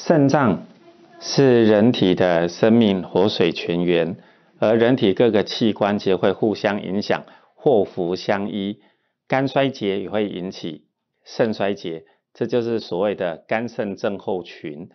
肾脏是人体的生命活水泉源，而人体各个器官皆会互相影响，祸福相依。肝衰竭也会引起肾衰竭，这就是所谓的肝肾症候群。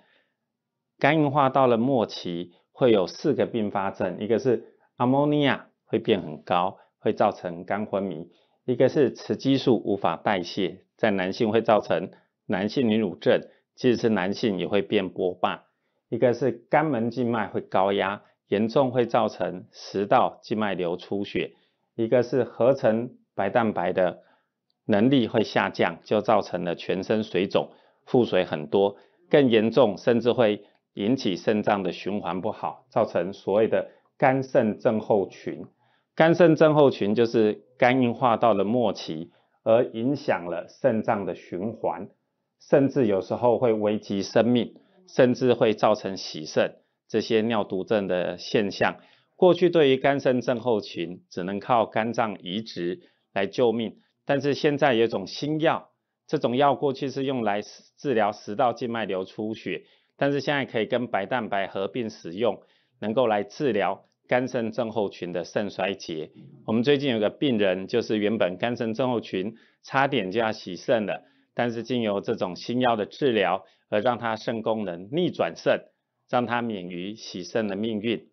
肝硬化到了末期会有四个并发症，一个是阿 nia 会变很高，会造成肝昏迷；一个是雌激素无法代谢，在男性会造成男性女乳症。即使是男性也会变波霸，一个是肝门静脉会高压，严重会造成食道静脉瘤出血；一个是合成白蛋白的能力会下降，就造成了全身水肿、腹水很多。更严重，甚至会引起肾脏的循环不好，造成所谓的肝肾症候群。肝肾症候群就是肝硬化到了末期，而影响了肾脏的循环。甚至有时候会危及生命，甚至会造成洗肾这些尿毒症的现象。过去对于肝肾症候群，只能靠肝脏移植来救命，但是现在有一种新药，这种药过去是用来治疗食道静脉瘤出血，但是现在可以跟白蛋白合并使用，能够来治疗肝肾症候群的肾衰竭。我们最近有个病人，就是原本肝肾症候群，差点就要洗肾了。但是经由这种新药的治疗，而让他肾功能逆转肾，让他免于洗肾的命运。